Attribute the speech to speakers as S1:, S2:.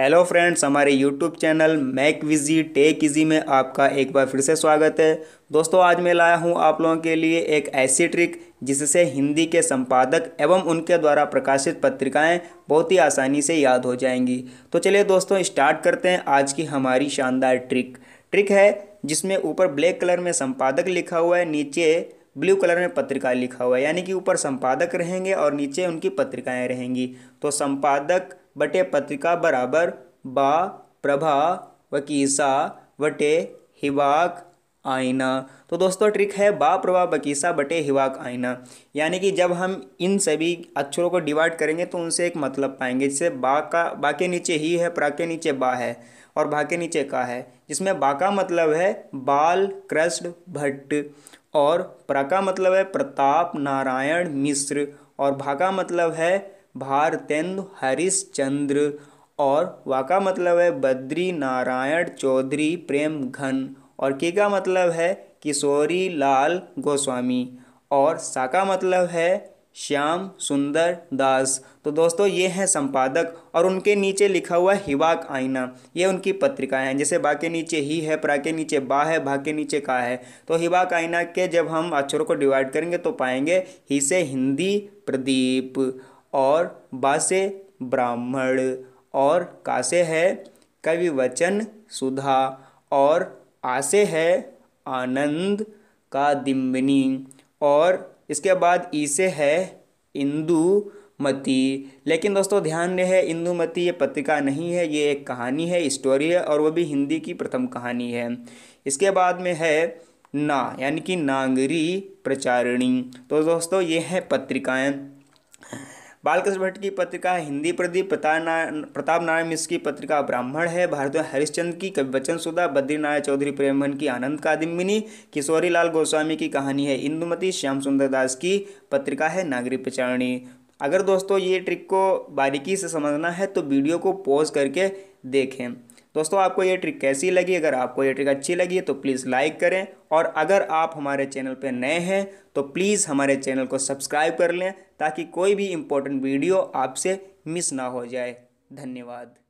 S1: hello friends हमारे YouTube channel make विजी tech easy में आपका एक बार फिर से स्वागत है दोस्तों आज मैं लाया हूं आप लोगों के लिए एक ऐसी ट्रिक जिससे हिंदी के संपादक एवं उनके द्वारा प्रकाशित पत्रिकाएं बहुत ही आसानी से याद हो जाएंगी तो चलिए दोस्तों स्टार्ट करते हैं आज की हमारी शानदार ट्रिक ट्रिक है जिसमें ऊपर ब्लैक कलर में संपादक लिखा हुआ है नीचे ब्लू कलर में पत्रिका लिखा हुआ है यानी कि ऊपर संपादक रहेंगे और नीचे उनकी पत्रिकाएं रहेंगी तो संपादक बटे पत्रिका बराबर बा प्रभा वकीसा बटे हिबाक आयना तो दोस्तों ट्रिक है बा प्रभा बकीसा बटे हिवाक आयना यानी कि जब हम इन सभी अक्षरों को डिवाइड करेंगे तो उनसे एक मतलब पाएंगे जैसे बा का बा के नीचे ही है प्रा के नीचे बा है और भा के नीचे का है जिसमें बा का मतलब है बाल कृष्ण भट्ट और प्रा का मतलब है प्रताप नारायण मिश्र और भा का मतलब है भारतेंदु हरिश्चंद्र और वा का मतलब है बद्री नारायण चौधरी प्रेम घन और के का मतलब है किशोरी लाल गोस्वामी और सा का मतलब है श्याम सुंदर दास तो दोस्तों ये हैं संपादक और उनके नीचे लिखा हुआ है हिवाक आईना ये उनकी पत्रिकाएं हैं जैसे बा के नीचे ही है प्रा के नीचे बा है भा के नीचे का है तो हिवाक आईना के जब हम अक्षरों को डिवाइड करेंगे तो पाएंगे ही से हिंदी प्रदीप और बा से ब्राह्मण और का से है कवि वचन सुधा और आसे है आनंद का दिम्बनी और इसके बाद ईसे है इंदुमती लेकिन दोस्तों ध्यान रहे इंदुमती ये पत्रिका नहीं है ये एक कहानी है स्टोरी है और वो भी हिंदी की प्रथम कहानी है इसके बाद में है ना यानी कि नागरी प्रचारिणी तो दोस्तों ये हैं पत्रिकाएं बालकृष्ण भट्ट की पत्रिका हिंदी प्रदीप प्रताप प्रताप नारायण मिश्र की पत्रिका ब्राह्मण है भारतीय हरिश्चंद की कवि बच्चन सुधा बद्रीनारायण चौधरी प्रेमन की आनंद कादम्बिनी किशोरी लाल गोस्वामी की कहानी है इंदुमती श्याम सुंदर दास की पत्रिका है नागरी प्रचारणी अगर दोस्तों ये ट्रिक को बारीकी से समझना है तो वीडियो को पॉज करके देखें दोस्तों आपको ये ट्रिक कैसी लगी अगर आपको ये ट्रिक अच्छी लगी तो प्लीज़ लाइक करें और अगर आप हमारे चैनल पर नए हैं तो प्लीज़ हमारे चैनल को सब्सक्राइब कर लें ताकि कोई भी इम्पोर्टेंट वीडियो आपसे मिस ना हो जाए धन्यवाद